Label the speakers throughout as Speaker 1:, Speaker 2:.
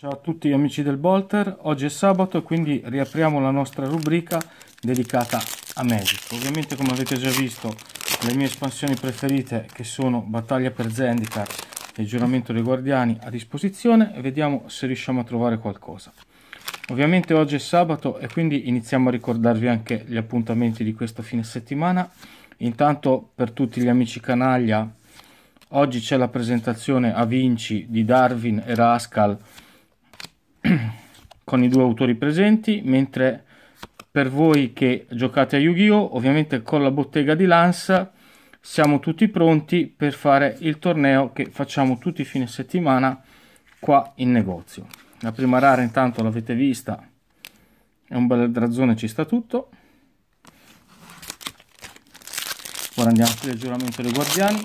Speaker 1: Ciao a tutti amici del Bolter, oggi è sabato e quindi riapriamo la nostra rubrica dedicata a Magic. Ovviamente come avete già visto le mie espansioni preferite che sono Battaglia per Zendikar e Giuramento dei Guardiani a disposizione vediamo se riusciamo a trovare qualcosa. Ovviamente oggi è sabato e quindi iniziamo a ricordarvi anche gli appuntamenti di questo fine settimana. Intanto per tutti gli amici canaglia oggi c'è la presentazione a Vinci di Darwin e Rascal con i due autori presenti, mentre per voi che giocate a Yu-Gi-Oh! ovviamente con la bottega di Lanza siamo tutti pronti per fare il torneo che facciamo tutti i fine settimana qua in negozio. La prima rara intanto l'avete vista, è un bel drazzone, ci sta tutto. Ora andiamo a fare il giuramento dei guardiani.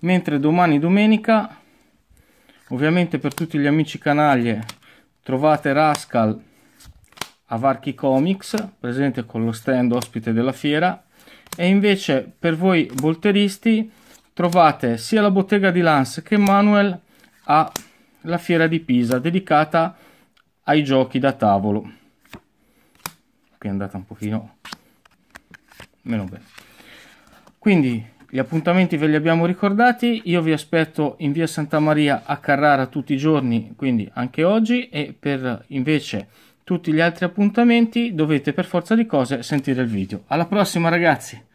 Speaker 1: Mentre domani domenica ovviamente per tutti gli amici canaglie trovate Rascal a Varchi Comics presente con lo stand ospite della fiera e invece per voi bolteristi trovate sia la bottega di Lance che Manuel alla fiera di Pisa dedicata ai giochi da tavolo qui è andata un pochino meno bene quindi gli appuntamenti ve li abbiamo ricordati, io vi aspetto in via Santa Maria a Carrara tutti i giorni, quindi anche oggi, e per invece tutti gli altri appuntamenti dovete per forza di cose sentire il video. Alla prossima ragazzi!